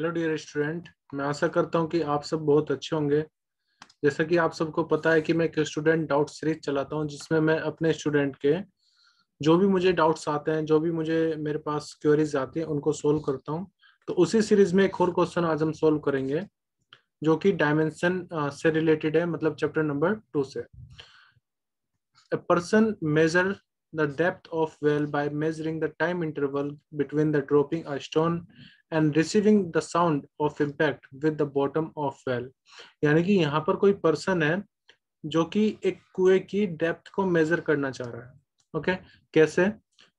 Hello dear student मैं आशा करता हूं कि आप सब बहुत अच्छे होंगे जैसा कि आप सबको पता है कि मैं एक स्टूडेंट डाउट सीरीज चलाता हूं जिसमें मैं अपने स्टूडेंट के जो भी मुझे डाउट्स आते हैं जो भी मुझे मेरे पास क्वेरीज आती हैं उनको सोल्व करता हूं तो उसी सीरीज में एक और क्वेश्चन आज हम सोल्व करेंगे जो कि डायमेंशन से रिलेटेड है मतलब चैप्टर नंबर टू से a person measure the depth of well by measuring the time interval between the dropping a stone and receiving the sound of impact with the bottom of well यानी कि यहाँ पर कोई person है जो कि एक कुएं की डेप्थ को मेजर करना चाह रहा है ओके कैसे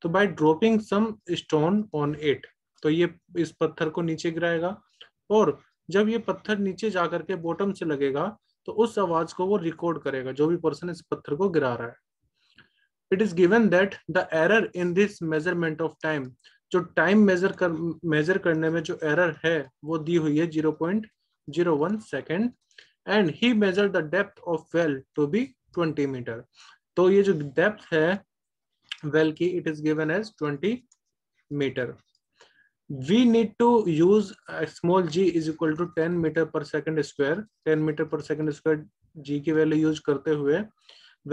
तो by dropping some stone on it तो ये इस पत्थर को नीचे गिराएगा और जब ये पत्थर नीचे जाकर के बॉटम से लगेगा तो उस आवाज को वो रिकॉर्ड करेगा जो भी पर्सन इस पत्थर को गिरा रहा है it is given that the error in this measurement of time जो टाइम मेजर कर मेजर करने में जो एरर है वो दी हुई है zero point zero one second and he measure the depth of well to be twenty metre तो ये जो डेप्थ है वेल की it is given as twenty metre we need to use a small g is equal to 10 meter per second square 10 meter per second square g की value use करते हुए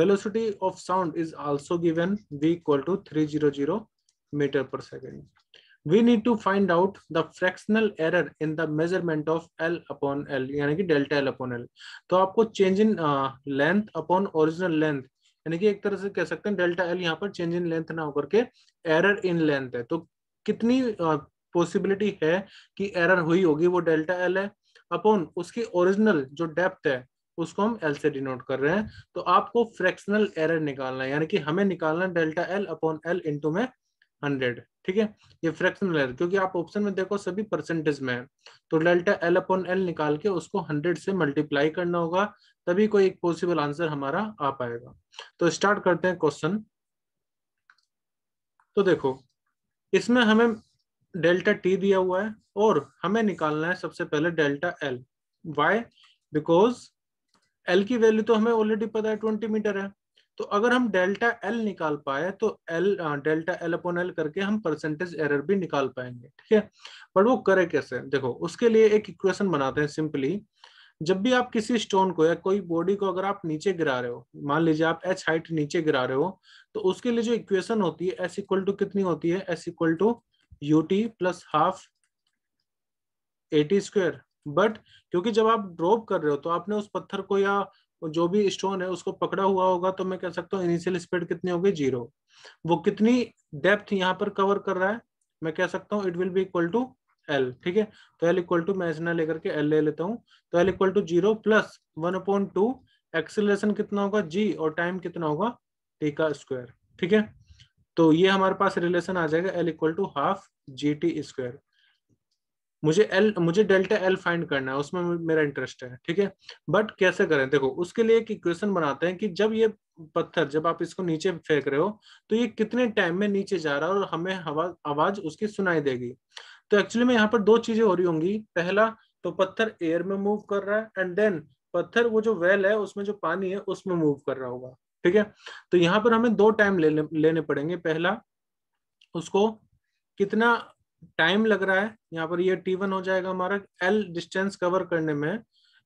velocity of sound is also given v equal to 300 meter per second. We need to find out the fractional error in the measurement of L upon L, yani ki delta L upon L. to aapko change in uh, length upon original length, yani ki ek tarah se keh sakte hain delta L yahan par change in length na hokar ke error in length hai to kitni possibility uh, है कि error हुई होगी वो delta L है upon उसकी original जो depth है उसको हम एल से डिनोट कर रहे हैं तो आपको फ्रैक्शनल एरर निकालना है यानी कि हमें निकालना delta L upon L into में हंड्रेड ठीक है ये फ्रैक्शनल क्योंकि आप ऑप्शन में देखो सभी परसेंटेज में है तो डेल्टा एल अपॉन एल निकाल के उसको हंड्रेड से मल्टीप्लाई करना होगा तभी कोई एक पॉसिबल आंसर हमारा आ पाएगा तो स्टार्ट करते हैं क्वेश्चन तो देखो इसमें हमें डेल्टा टी दिया हुआ है और हमें निकालना है सबसे पहले delta L why because L की वैल्यू तो हमें ऑलरेडी पता है ट्वेंटी मीटर है तो अगर हम डेल्टा एल निकाल पाए तो L delta L upon L करके हम परसेंटेज एरर भी निकाल पाएंगे ठीक है बट वो करे कैसे देखो उसके लिए एक इक्वेशन बनाते हैं सिंपली जब भी आप किसी स्टोन को या कोई बॉडी को अगर आप नीचे गिरा रहे हो मान लीजिए आप एच हाइट नीचे गिरा रहे हो तो उसके लिए जो इक्वेशन होती है एस इक्वल टू कितनी होती है S equal to U T plus half A T square but क्योंकि जब आप ड्रॉप कर रहे हो तो आपने उस पत्थर को या और जो भी स्टोन है उसको पकड़ा हुआ होगा तो मैं कह सकता हूँ इनिशियल स्पीड कितनी होगी जीरो वो कितनी डेप्थ यहाँ पर कवर कर रहा है मैं कह सकता हूँ it will be equal to L ठीक है तो एल इक्वल टू मैं इसना लेकर के एल ले लेता हूँ तो L equal to zero plus one point two acceleration कितना होगा जी और टाइम कितना होगा टी का स्क्वायर ठीक है तो ये हमारे पास रिलेशन आ जाएगा L equal to half G T square मुझे एल मुझे डेल्टा एल फाइंड करना है उसमें मेरा इंटरेस्ट है ठीक है बट कैसे करें देखो उसके लिए एक इक्वेशन बनाते हैं कि जब ये पत्थर जब आप इसको नीचे फेंक रहे हो तो ये कितने टाइम में नीचे जा रहा है और हमें हवा आवाज उसकी सुनाई देगी तो एक्चुअली में यहाँ पर दो चीजें हो रही होंगी पहला तो पत्थर एयर में मूव कर रहा है एंड देन पत्थर वो जो वेल है उसमें जो पानी है उसमें मूव कर रहा होगा ठीक है तो यहाँ पर हमें दो टाइम लेने लेने पड़ेंगे पहला उसको कितना टाइम लग रहा है यहाँ पर ये टी वन हो जाएगा हमारा एल डिस्टेंस कवर करने में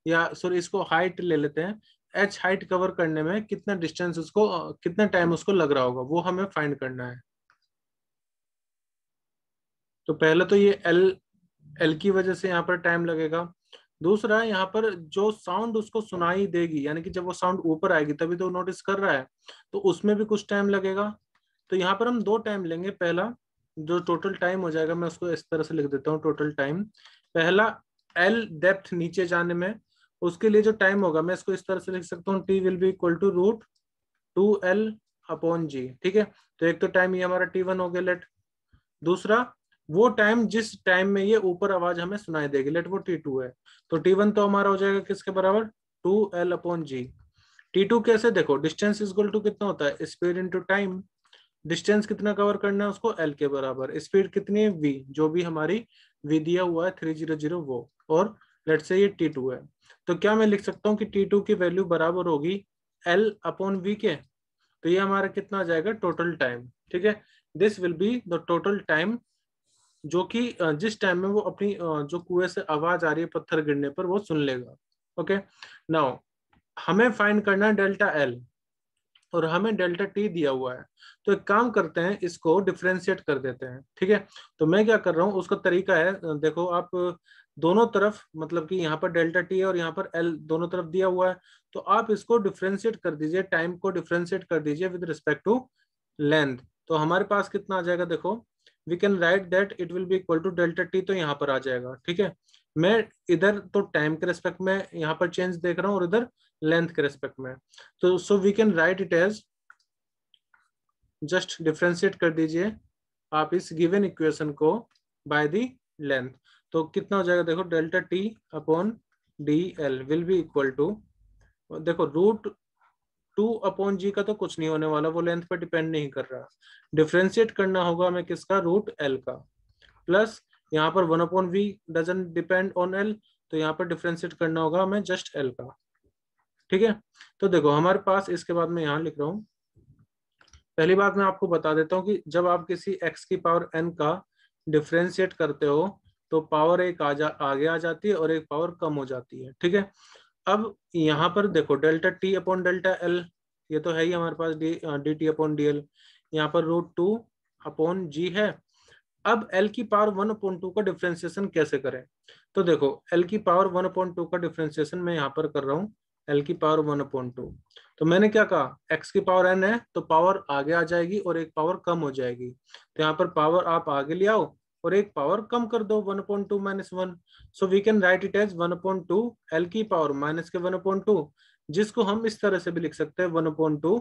या सॉरी इसको हाइट ले लेते हैं एच हाइट कवर करने में कितना डिस्टेंस उसको कितना टाइम उसको लग रहा होगा वो हमें फाइंड करना है तो पहले तो ये एल एल की वजह से यहाँ पर टाइम लगेगा दूसरा यहाँ पर जो साउंड उसको सुनाई देगी यानी कि जब वो साउंड ऊपर आएगी तभी तो नोटिस कर रहा है तो उसमें भी कुछ टाइम लगेगा तो यहाँ पर हम दो टाइम लेंगे पहला जो टोटल टाइम हो जाएगा मैं उसको इस तरह से लिख देता हूँ टोटल टाइम पहला एल डेप्थ नीचे जाने में उसके लिए जो टाइम होगा मैं इसको इस तरह से लिख सकता हूँ T will be equal to root two L upon G ठीक है तो एक तो टाइम ये हमारा टी वन हो गया लेट दूसरा वो टाइम जिस टाइम में ये ऊपर आवाज हमें सुनाई देगी लेट वो टी टू है तो टी वन तो हमारा हो जाएगा किसके बराबर two L upon G T two कैसे देखो डिस्टेंस इज गोल टू कितना होता है स्पीड इनटू टाइम डिस्टेंस कितना कवर करना है उसको एल के बराबर स्पीड कितनी है वी जो भी हमारी वी दिया हुआ है थ्री जीरो जीरो वो और लेट से ये टी टू है तो क्या मैं लिख सकता हूँ कि टी टू की वैल्यू बराबर होगी एल अपॉन वी के तो ये हमारा कितना आ जाएगा टोटल टाइम ठीक है this will be the total time जो कि जिस टाइम में वो अपनी जो कुएं से आवाज आ रही है पत्थर गिरने पर वो सुन लेगा ओके okay? नाउ हमें फाइंड करना है डेल्टा एल और हमें डेल्टा टी दिया हुआ है तो एक काम करते हैं इसको डिफ्रेंशिएट कर देते हैं ठीक है तो मैं क्या कर रहा हूँ उसका तरीका है देखो आप दोनों तरफ मतलब कि यहाँ पर डेल्टा टी और यहाँ पर एल दोनों तरफ दिया हुआ है तो आप इसको डिफ्रेंशिएट कर दीजिए टाइम को डिफ्रेंशिएट कर दीजिए विद रिस्पेक्ट टू लेंथ तो हमारे पास कितना आ जाएगा देखो we can write that it will be equal to delta T तो यहाँ पर आ जाएगा ठीक है मैं इधर तो टाइम के रेस्पेक्ट में यहाँ पर चेंज देख रहा हूँ और इधर लेंथ के रेस्पेक्ट में तो so we can write it as just differentiate कर दीजिए आप इस गिवन इक्वेशन को बाय दी लेंथ तो कितना हो जाएगा देखो delta T upon D L will be equal to देखो रूट टू अपॉन जी का तो कुछ नहीं होने वाला वो लेंथ पर डिपेंड नहीं कर रहा डिफ्रेंशिएट करना होगा हमें किसका रूट एल का प्लस यहाँ पर one upon V doesn't depend on L तो यहाँ पर डिफ्रेंशिएट करना होगा हमें जस्ट एल का ठीक है तो देखो हमारे पास इसके बाद में यहाँ लिख रहा हूं पहली बात मैं आपको बता देता हूं कि जब आप किसी एक्स की पावर एन का डिफ्रेंशिएट करते हो तो पावर एक आ जा आगे आ जाती है और एक पावर कम हो जाती है ठीक है अब यहाँ पर देखो delta T upon delta L ये तो है ही हमारे पास D D T upon D L यहाँ पर रूट टू अपॉन जी है अब एल की पावर वन अपॉन टू का डिफ्रेंसिएशन कैसे करें तो देखो एल की पावर वन अपॉन टू का डिफ्रेंसिएशन मैं यहाँ पर कर रहा हूँ एल की पावर वन अपॉइंट टू तो मैंने क्या कहा एक्स की पावर एन है तो पावर आगे आ जाएगी और एक पावर कम हो जाएगी तो यहाँ पर पावर आप आगे ले आओ और एक पावर कम कर दो one upon two minus one so we can write it as one upon two L की पावर माइनस के वन अपॉइंट टू जिसको हम इस तरह से भी लिख सकते हैं one upon two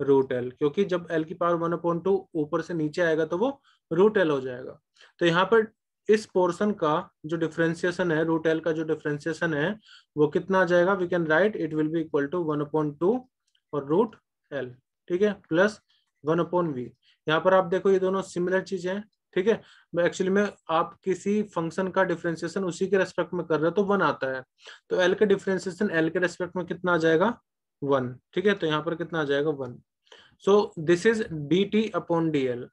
root L क्योंकि जब एल की पावर वन अपॉइंट टू ऊपर से नीचे आएगा तो वो रूट एल हो जाएगा तो यहाँ पर इस पोर्सन का जो डिफ्रेंसिएशन है रूट एल का जो डिफ्रेंसिएशन है वो कितना आ जाएगा we can write it will be equal to one upon two और रूट एल ठीक है प्लस वन अपॉन वी यहाँ पर आप देखो ये दोनों सिमिलर चीजें है ठीक है एक्चुअली में आप किसी फंक्शन का डिफ्रेंसिएशन उसी के रेस्पेक्ट में कर रहे हो तो वन आता है तो एल का डिफ्रेंसिएशन एल के रेस्पेक्ट में कितना आ जाएगा वन ठीक है तो यहाँ पर कितना आ जाएगा one so this is D T upon D L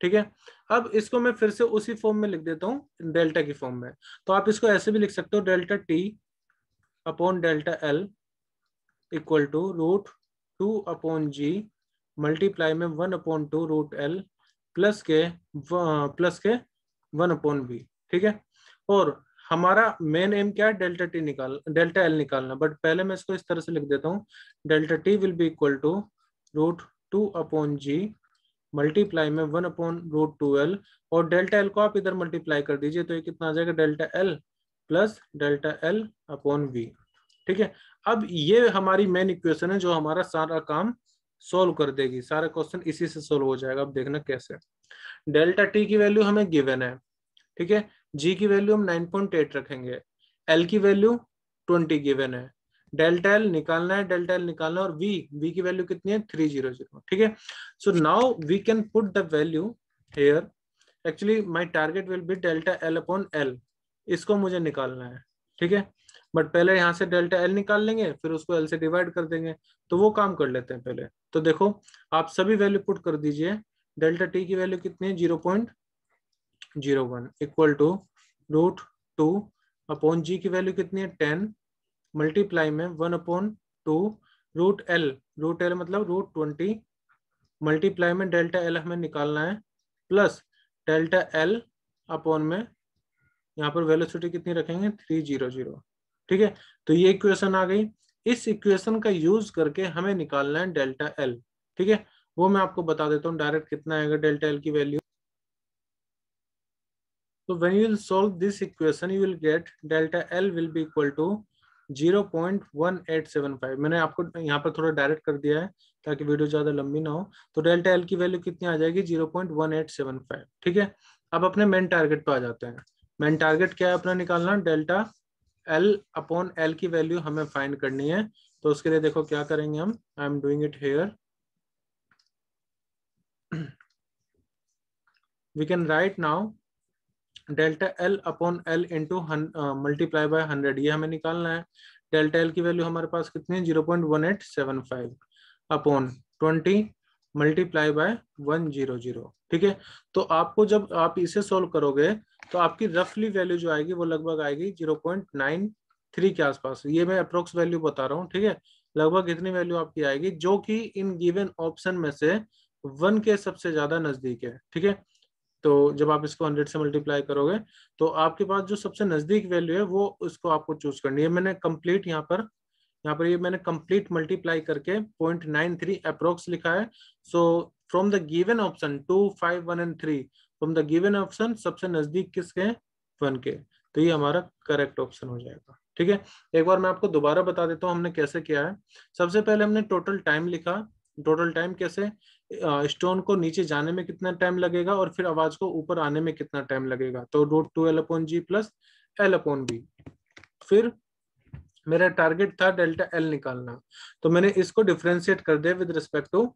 ठीक है अब इसको मैं फिर से उसी फॉर्म में लिख देता हूँ डेल्टा की फॉर्म में तो आप इसको ऐसे भी लिख सकते हो delta T upon delta L equal to root two upon G multiply में one upon two root L plus के प्लस uh, के वन अपॉन बी ठीक है और हमारा मेन एम क्या है डेल्टा टी निकाल डेल्टा एल निकालना बट पहले मैं इसको इस तरह से लिख देता हूँ delta T will be equal to root two upon G multiply में one upon root two L और डेल्टा एल को आप इधर मल्टीप्लाई कर दीजिए तो ये कितना आ जाएगा delta L plus delta L upon V ठीक है अब ये हमारी मेन इक्वेशन है जो हमारा सारा काम सोल्व कर देगी सारा क्वेश्चन इसी से सोल्व हो जाएगा अब देखना कैसे डेल्टा टी की वैल्यू हमें गिवन है ठीक है जी की वैल्यू हम एट रखेंगे एल की वैल्यू ट्वेंटी गिवन है डेल्टा एल निकालना है डेल्टा एल निकालना और वी वी की वैल्यू कितनी है थ्री जीरो जीरो ठीक है so now we can put the value here actually my target will be delta L upon L इसको मुझे निकालना है ठीक है बट पहले यहां से डेल्टा एल निकाल लेंगे फिर उसको एल से डिवाइड कर देंगे तो वो काम कर लेते हैं पहले तो देखो आप सभी वैल्यू पुट कर दीजिए डेल्टा टी की वैल्यू कितनी है zero point zero one equal to root two upon G की वैल्यू कितनी है टेन मल्टीप्लाई में one upon two root L root L मतलब रूट ट्वेंटी मल्टीप्लाई में डेल्टा एल हमें निकालना है प्लस डेल्टा एल अपॉन में यहाँ पर वेलोसिटी कितनी रखेंगे थ्री जीरो जीरो ठीक है तो ये इक्वेशन आ गई इस इक्वेशन का यूज करके हमें निकालना है डेल्टा एल ठीक है वो मैं आपको बता देता हूँ डायरेक्ट कितना आएगा डेल्टा एल की वैल्यू so तो when you will solve this equation you will get delta l will be equal to zero point one eight seven five मैंने आपको यहाँ पर थोड़ा डायरेक्ट कर दिया है ताकि वीडियो ज़्यादा लंबी ना हो तो डेल्टा एल की वैल्यू कितनी आ जाएगी zero point one eight seven five ठीक है अब अपने मेन टारगेट पर आ जाते हैं मेन टारगेट क्या है अपना निकालना डेल्टा एल अपॉन एल की वैल्यू हमें फाइंड करनी है तो उसके लिए देखो क्या करेंगे हम I am doing it here we can write now delta L upon L into multiply by hundred ये हमें निकालना है डेल्टा एल की वैल्यू हमारे पास कितनी है zero point one eight seven five upon twenty multiply by one zero zero ठीक है तो आपको जब आप इसे सोल्व करोगे तो आपकी रफली वैल्यू जो आएगी वो लगभग आएगी जीरो पॉइंट नाइन थ्री के आसपास ये मैं अप्रोक्स वैल्यू बता रहा हूँ ठीक है लगभग इतनी वैल्यू आपकी आएगी जो कि इन गिवन ऑप्शन में से वन के सबसे ज्यादा नजदीक है ठीक है तो जब आप इसको हंड्रेड से मल्टीप्लाई करोगे तो आपके पास जो सबसे नजदीक वैल्यू है वो उसको आपको चूज करनी है मैंने कंप्लीट यहाँ पर यहाँ पर ये मैंने कंप्लीट मल्टीप्लाई करके पॉइंट नाइन थ्री अप्रोक्स लिखा है so from the given option two five one and three from the given option सबसे नजदीक किसके वन के तो ये हमारा करेक्ट ऑप्शन हो जाएगा ठीक है एक बार मैं आपको दोबारा बता देता हूँ हमने कैसे किया है सबसे पहले हमने टोटल टाइम लिखा टोटल टाइम कैसे स्टोन को नीचे जाने में कितना टाइम लगेगा और फिर आवाज को ऊपर आने में कितना टाइम लगेगा तो root two L upon G plus L upon B फिर मेरा टारगेट था डेल्टा एल निकालना तो मैंने इसको डिफ्रेंशिएट कर दिया विद रिस्पेक्ट टू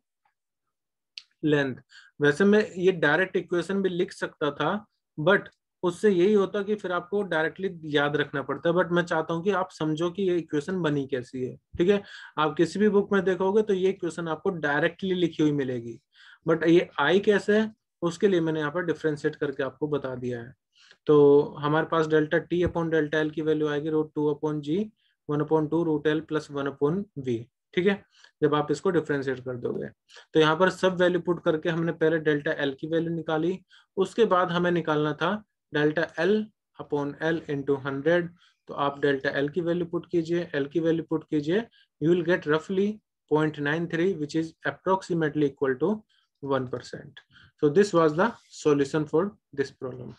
लेंथ वैसे मैं ये डायरेक्ट इक्वेशन भी लिख सकता था बट उससे यही होता कि फिर आपको डायरेक्टली याद रखना पड़ता है बट मैं चाहता हूँ कि आप समझो कि ये इक्वेशन बनी कैसी है ठीक है आप किसी भी बुक में देखोगे तो ये इक्वेशन आपको डायरेक्टली लिखी हुई मिलेगी बट ये आई कैसे है उसके लिए मैंने यहाँ पर डिफ्रेंशिएट करके आपको बता दिया है तो हमारे पास delta T upon delta L की वैल्यू आएगी root two upon G one upon two root L plus one upon V ठीक है जब आप इसको डिफ्रेंशिएट कर दोगे तो यहाँ पर सब वैल्यू पुट करके हमने पहले डेल्टा एल की वैल्यू निकाली उसके बाद हमें निकालना था delta L upon L into hundred तो आप डेल्टा एल की वैल्यू पुट कीजिए एल की वैल्यू पुट कीजिए यू विल गेट रफली which is approximately equal to one percent so this was the solution for this problem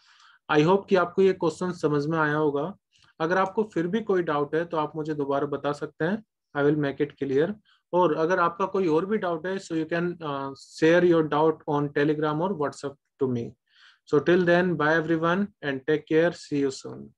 I hope कि आपको ये क्वेश्चन समझ में आया होगा अगर आपको फिर भी कोई डाउट है तो आप मुझे दोबारा बता सकते हैं I will make it clear और अगर आपका कोई और भी डाउट है so you can share your doubt on Telegram और WhatsApp to me So till then, bye everyone and take care. See you soon.